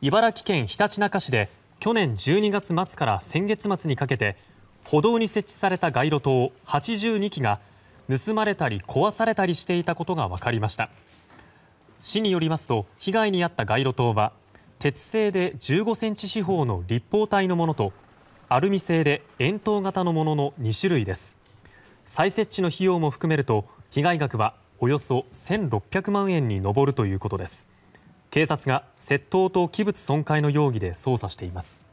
茨城県ひたちなか市で去年12月末から先月末にかけて歩道に設置された街路灯82基が盗まれたり壊されたりしていたことが分かりました市によりますと被害に遭った街路灯は鉄製で1 5ンチ四方の立方体のものとアルミ製で円筒型のものの2種類です再設置の費用も含めると被害額はおよそ1600万円に上るということです。警察が窃盗と器物損壊の容疑で捜査しています。